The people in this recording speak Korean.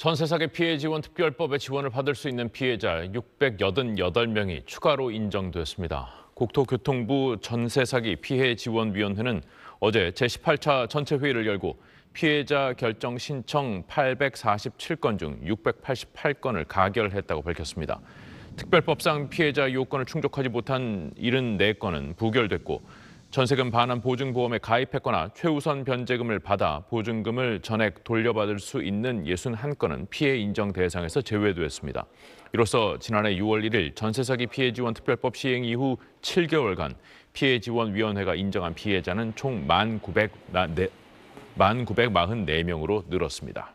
전세사계 피해 지원 특별법의 지원을 받을 수 있는 피해자 688명이 추가로 인정됐습니다. 국토교통부 전세사기 피해 지원위원회는 어제 제18차 전체 회의를 열고 피해자 결정 신청 847건 중 688건을 가결했다고 밝혔습니다. 특별법상 피해자 요건을 충족하지 못한 74건은 부결됐고 전세금 반환 보증보험에 가입했거나 최우선 변제금을 받아 보증금을 전액 돌려받을 수 있는 61건은 피해 인정 대상에서 제외됐습니다. 이로써 지난해 6월 1일 전세사기 피해 지원 특별법 시행 이후 7개월간 피해 지원 위원회가 인정한 피해자는 총 1,944명으로 늘었습니다.